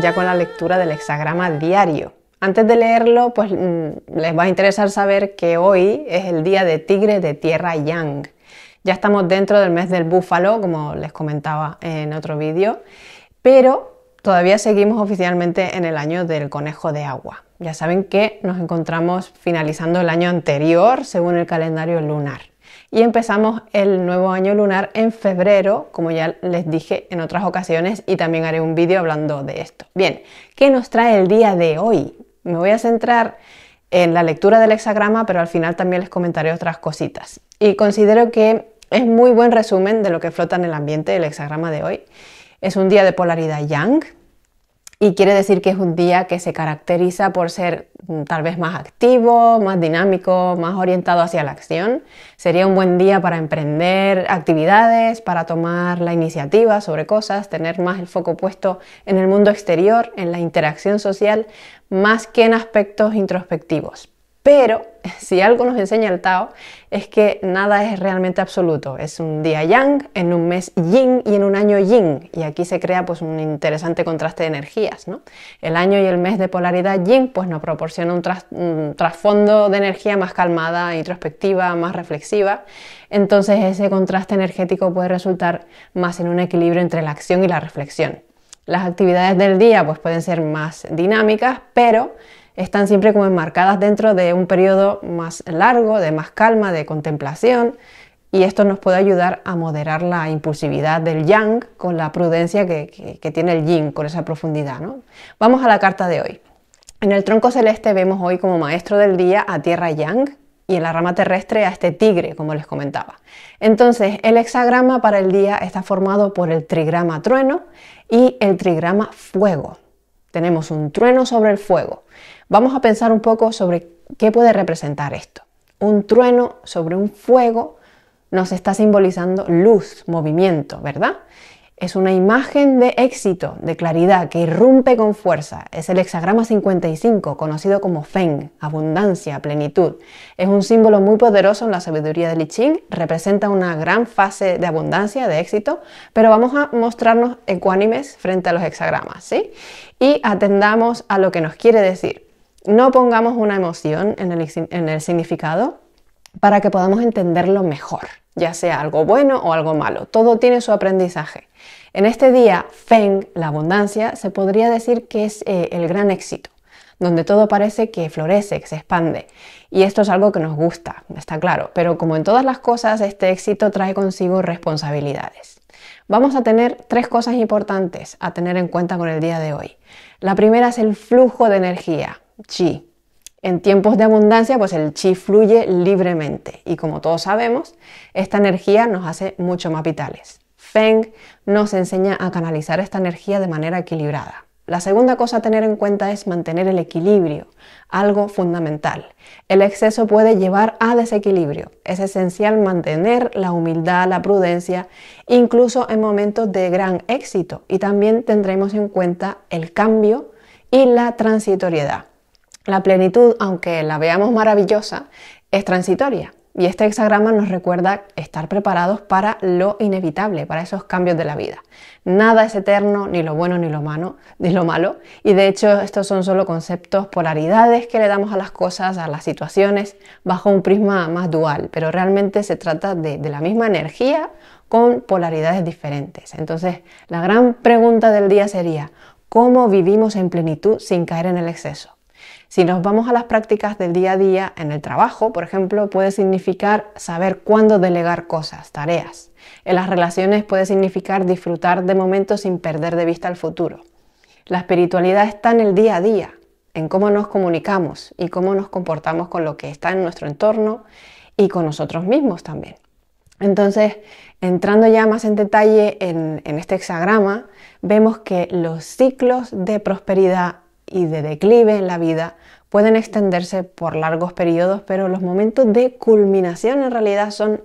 ya con la lectura del hexagrama diario. Antes de leerlo, pues mm, les va a interesar saber que hoy es el día de tigre de tierra yang. Ya estamos dentro del mes del búfalo, como les comentaba en otro vídeo, pero todavía seguimos oficialmente en el año del conejo de agua. Ya saben que nos encontramos finalizando el año anterior según el calendario lunar y empezamos el nuevo año lunar en febrero, como ya les dije en otras ocasiones y también haré un vídeo hablando de esto. Bien, ¿qué nos trae el día de hoy? Me voy a centrar en la lectura del hexagrama, pero al final también les comentaré otras cositas. Y considero que es muy buen resumen de lo que flota en el ambiente del hexagrama de hoy. Es un día de polaridad yang, y quiere decir que es un día que se caracteriza por ser mm, tal vez más activo, más dinámico, más orientado hacia la acción. Sería un buen día para emprender actividades, para tomar la iniciativa sobre cosas, tener más el foco puesto en el mundo exterior, en la interacción social, más que en aspectos introspectivos. Pero si algo nos enseña el Tao es que nada es realmente absoluto. Es un día yang, en un mes yin y en un año yin. Y aquí se crea pues un interesante contraste de energías. ¿no? El año y el mes de polaridad yin pues nos proporciona un, trasfondo de energía más calmada, introspectiva, más reflexiva. Entonces ese contraste energético puede resultar más en un equilibrio entre la acción y la reflexión. Las actividades del día pues pueden ser más dinámicas, pero están siempre como enmarcadas dentro de un periodo más largo, de más calma, de contemplación, y esto nos puede ayudar a moderar la impulsividad del yang con la prudencia que, tiene el yin, con esa profundidad. ¿no? Vamos a la carta de hoy. En el tronco celeste vemos hoy como maestro del día a tierra yang y en la rama terrestre a este tigre, como les comentaba. Entonces, el hexagrama para el día está formado por el trigrama trueno y el trigrama fuego. Tenemos un trueno sobre el fuego. Vamos a pensar un poco sobre qué puede representar esto. Un trueno sobre un fuego nos está simbolizando luz, movimiento, ¿verdad? Es una imagen de éxito, de claridad, que irrumpe con fuerza. Es el hexagrama 55, conocido como Feng, abundancia, plenitud. Es un símbolo muy poderoso en la sabiduría del I Ching, representa una gran fase de abundancia, de éxito, pero vamos a mostrarnos ecuánimes frente a los hexagramas, ¿sí? Y atendamos a lo que nos quiere decir. No pongamos una emoción en el significado para que podamos entenderlo mejor ya sea algo bueno o algo malo. Todo tiene su aprendizaje. En este día, Feng, la abundancia, se podría decir que es eh, el gran éxito, donde todo parece que florece, que se expande. Y esto es algo que nos gusta, está claro, pero como en todas las cosas, este éxito trae consigo responsabilidades. Vamos a tener tres cosas importantes a tener en cuenta con el día de hoy. La primera es el flujo de energía, chi, en tiempos de abundancia, pues el chi fluye libremente y como todos sabemos, esta energía nos hace mucho más vitales. Feng nos enseña a canalizar esta energía de manera equilibrada. La segunda cosa a tener en cuenta es mantener el equilibrio, algo fundamental. El exceso puede llevar a desequilibrio. Es esencial mantener la humildad, la prudencia, incluso en momentos de gran éxito. Y también tendremos en cuenta el cambio y la transitoriedad. La plenitud, aunque la veamos maravillosa, es transitoria. Y este hexagrama nos recuerda estar preparados para lo inevitable, para esos cambios de la vida. Nada es eterno, ni lo bueno ni lo, malo, lo malo. Y de hecho estos son solo conceptos, polaridades que le damos a las cosas, a las situaciones, bajo un prisma más dual. Pero realmente se trata de la misma energía con polaridades diferentes. Entonces, la gran pregunta del día sería, ¿cómo vivimos en plenitud sin caer en el exceso? Si nos vamos a las prácticas del día a día en el trabajo, por ejemplo, puede significar saber cuándo delegar cosas, tareas. En las relaciones puede significar disfrutar de momentos sin perder de vista el futuro. La espiritualidad está en el día a día, en cómo nos comunicamos y cómo nos comportamos con lo que está en nuestro entorno y con nosotros mismos también. Entonces, entrando ya más en detalle en, este hexagrama, vemos que los ciclos de prosperidad y de declive en la vida pueden extenderse por largos periodos, pero los momentos de culminación en realidad son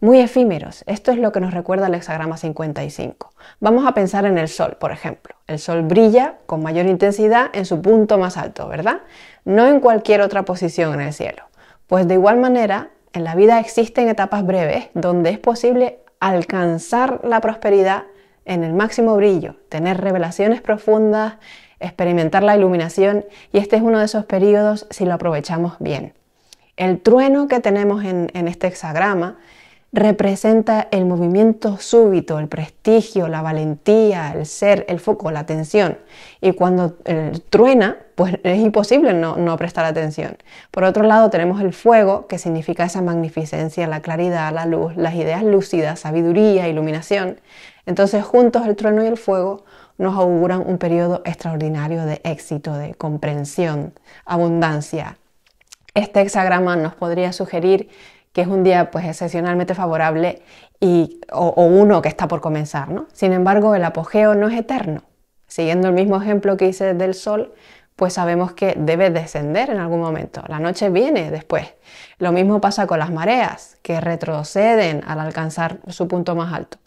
muy efímeros. Esto es lo que nos recuerda el hexagrama 55. Vamos a pensar en el Sol, por ejemplo. El Sol brilla con mayor intensidad en su punto más alto, ¿verdad? No en cualquier otra posición en el cielo. Pues de igual manera, en la vida existen etapas breves donde es posible alcanzar la prosperidad en el máximo brillo, tener revelaciones profundas experimentar la iluminación y este es uno de esos periodos si lo aprovechamos bien. El trueno que tenemos en, este hexagrama representa el movimiento súbito, el prestigio, la valentía, el ser, el foco, la atención. Y cuando eh, truena, pues es imposible no, prestar atención. Por otro lado, tenemos el fuego, que significa esa magnificencia, la claridad, la luz, las ideas lúcidas, sabiduría, iluminación. Entonces, juntos el trueno y el fuego nos auguran un periodo extraordinario de éxito, de comprensión, abundancia. Este hexagrama nos podría sugerir que es un día pues excepcionalmente favorable y, o, uno que está por comenzar. Sin embargo, el apogeo no es eterno. Siguiendo el mismo ejemplo que hice del sol, pues sabemos que debe descender en algún momento. La noche viene después. Lo mismo pasa con las mareas, que retroceden al alcanzar su punto más alto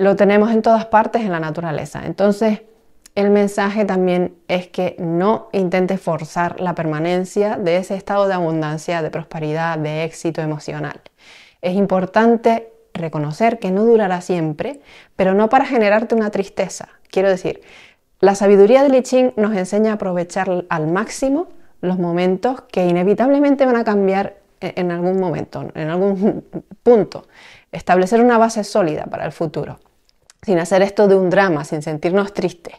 lo tenemos en todas partes en la naturaleza. Entonces, el mensaje también es que no intentes forzar la permanencia de ese estado de abundancia, de prosperidad, de éxito emocional. Es importante reconocer que no durará siempre, pero no para generarte una tristeza. Quiero decir, la sabiduría de Li Ching nos enseña a aprovechar al máximo los momentos que inevitablemente van a cambiar e-, en algún momento, en algún punto. Establecer una base sólida para el futuro sin hacer esto de un drama, sin sentirnos tristes.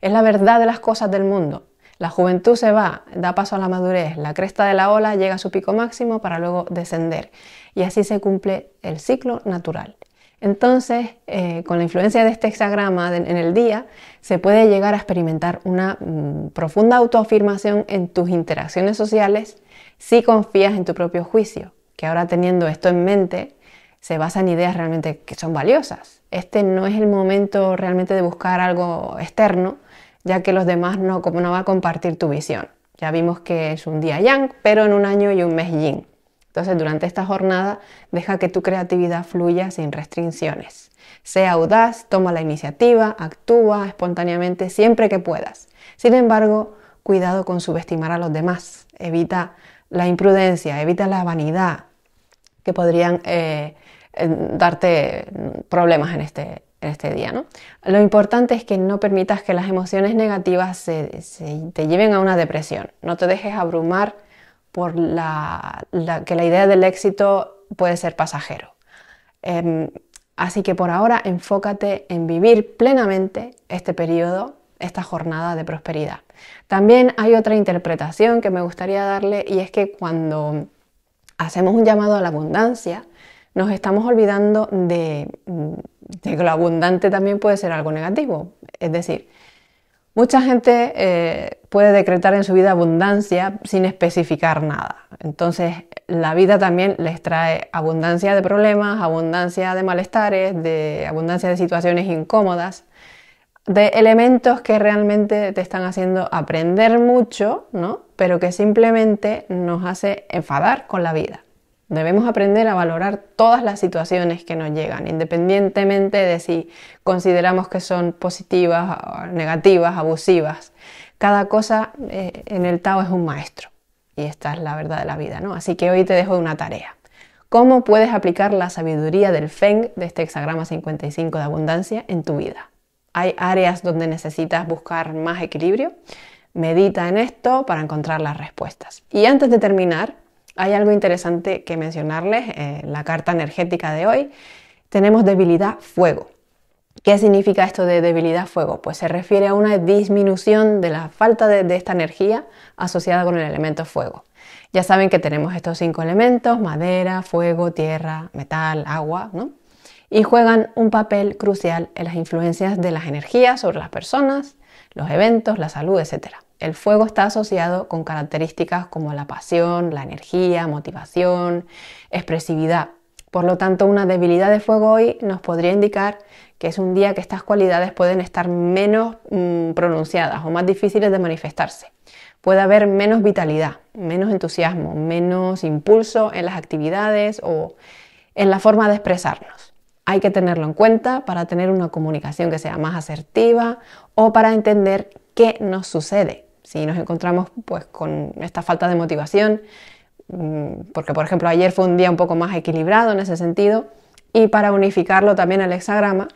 Es la verdad de las cosas del mundo. La juventud se va, da paso a la madurez, la cresta de la ola llega a su pico máximo para luego descender. Y así se cumple el ciclo natural. Entonces, eh, con la influencia de este hexagrama en el día, se puede llegar a experimentar una mm, profunda autoafirmación en tus interacciones sociales si confías en tu propio juicio, que ahora teniendo esto en mente, se basa en ideas realmente que son valiosas. Este no es el momento realmente de buscar algo externo, ya que los demás no, no van a compartir tu visión. Ya vimos que es un día yang, pero en un año y un mes yin. Entonces, durante esta jornada, deja que tu creatividad fluya sin restricciones. Sea audaz, toma la iniciativa, actúa espontáneamente siempre que puedas. Sin embargo, cuidado con subestimar a los demás. Evita la imprudencia, evita la vanidad, que podrían eh, darte problemas en este, en este día. ¿no? Lo importante es que no permitas que las emociones negativas te lleven a una depresión. No te dejes abrumar por que la idea del éxito puede ser pasajero. Em, así que por ahora enfócate en vivir plenamente este periodo, esta jornada de prosperidad. También hay otra interpretación que me gustaría darle y es que cuando hacemos un llamado a la abundancia, nos estamos olvidando de, que lo abundante también puede ser algo negativo. Es decir, mucha gente eh, puede decretar en su vida abundancia sin especificar nada. Entonces, la vida también les trae abundancia de problemas, abundancia de malestares, de abundancia de situaciones incómodas de elementos que realmente te están haciendo aprender mucho, Pero que simplemente nos hace enfadar con la vida. Debemos aprender a valorar todas las situaciones que nos llegan, independientemente de si consideramos que son positivas, negativas, abusivas. Cada cosa eh, en el Tao es un maestro y esta es la verdad de la vida, ¿no? Así que hoy te dejo una tarea. ¿Cómo puedes aplicar la sabiduría del Feng de este hexagrama 55 de abundancia en tu vida? hay áreas donde necesitas buscar más equilibrio. Medita en esto para encontrar las respuestas. Y antes de terminar, hay algo interesante que mencionarles. Eh, en la carta energética de hoy tenemos debilidad fuego. ¿Qué significa esto de debilidad fuego? Pues se refiere a una disminución de la falta de, de, esta energía asociada con el elemento fuego. Ya saben que tenemos estos cinco elementos, madera, fuego, tierra, metal, agua, ¿no? y juegan un papel crucial en las influencias de las energías sobre las personas, los eventos, la salud, etc. El fuego está asociado con características como la pasión, la energía, motivación, expresividad. Por lo tanto, una debilidad de fuego hoy nos podría indicar que es un día que estas cualidades pueden estar menos mm, pronunciadas o más difíciles de manifestarse. Puede haber menos vitalidad, menos entusiasmo, menos impulso en las actividades o en la forma de expresarnos. Hay que tenerlo en cuenta para tener una comunicación que sea más asertiva o para entender qué nos sucede. Si nos encontramos pues, con esta falta de motivación, mm, porque por ejemplo ayer fue un día un poco más equilibrado en ese sentido, y para unificarlo también al hexagrama,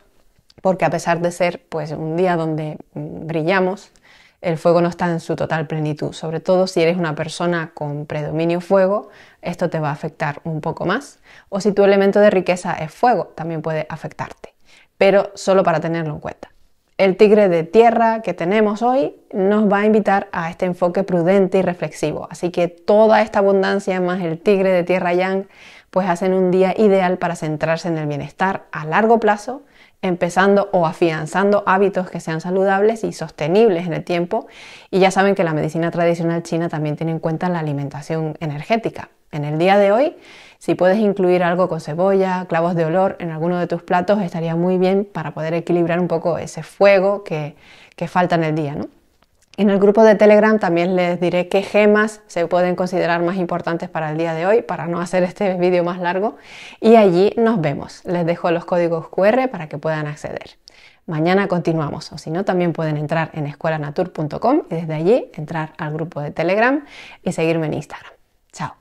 porque a pesar de ser pues, un día donde mm, brillamos, el fuego no está en su total plenitud. Sobre todo si eres una persona con predominio fuego, esto te va a afectar un poco más. O si tu elemento de riqueza es fuego, también puede afectarte. Pero solo para tenerlo en cuenta. El tigre de tierra que tenemos hoy nos va a invitar a este enfoque prudente y reflexivo. Así que toda esta abundancia más el tigre de tierra yang pues hacen un día ideal para centrarse en el bienestar a largo plazo, empezando o afianzando hábitos que sean saludables y sostenibles en el tiempo. Y ya saben que la medicina tradicional china también tiene en cuenta la alimentación energética. En el día de hoy, si puedes incluir algo con cebolla, clavos de olor en alguno de tus platos, estaría muy bien para poder equilibrar un poco ese fuego que, que falta en el día. ¿no? En el grupo de Telegram también les diré qué gemas se pueden considerar más importantes para el día de hoy, para no hacer este vídeo más largo. Y allí nos vemos. Les dejo los códigos QR para que puedan acceder. Mañana continuamos, o si no, también pueden entrar en escuelanatur.com y desde allí entrar al grupo de Telegram y seguirme en Instagram. Chao.